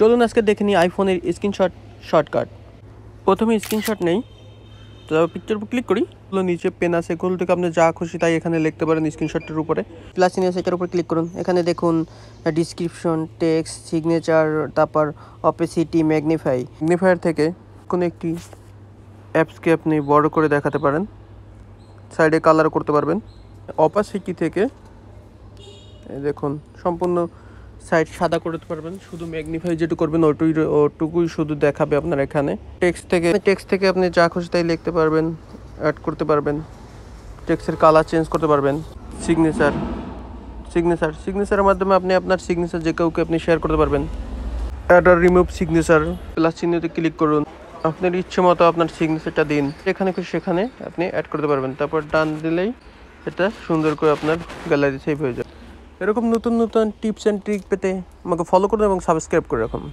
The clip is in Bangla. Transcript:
চলুন আজকে দেখে নিই আইফোনের স্ক্রিনশট শর্টকাট প্রথমে স্ক্রিনশট নেই তো পিকচার ক্লিক করি নিচে পেন আছে এগুলো থেকে আপনি যা খুশি তাই এখানে লিখতে পারেন স্ক্রিনশটের উপরে প্লাস নিয়ে সেটার উপর ক্লিক করুন এখানে দেখুন ডিসক্রিপশন টেক্সট সিগনেচার তারপর অপেসিটি ম্যাগনিফাই ম্যাগনিফায়ার থেকে কোনো একটি অ্যাপসকে আপনি বড় করে দেখাতে পারেন সাইডে কালার করতে পারবেন অপাসিটি থেকে দেখুন সম্পূর্ণ সাইড সাদা করতে পারবেন শুধু ম্যাগনিফাই যেটু করবেন ওটুই ওটুকুই শুধু দেখাবে আপনার এখানে টেক্সট থেকে টেক্সট থেকে আপনি যা খুশি তাই লিখতে পারবেন অ্যাড করতে পারবেন টেক্সটের কালার চেঞ্জ করতে পারবেন সিগনেচার সিগনেচার সিগনেচারের মাধ্যমে আপনি আপনার সিগনেচার যে কাউকে আপনি শেয়ার করতে পারবেন অ্যাড আর রিমুভ সিগনেচার প্লাস চিহ্নতে ক্লিক করুন আপনার ইচ্ছে মতো আপনার সিগনেচারটা দিন যেখানে খুশি সেখানে আপনি অ্যাড করতে পারবেন তারপর ডান দিলেই এটা সুন্দর করে আপনার গ্যালারি সেভ হয়ে যাবে এরকম নতুন নতুন টিপস অ্যান্ড ট্রিক পেতে আমাকে ফলো করুন এবং সাবস্ক্রাইব করে রাখুন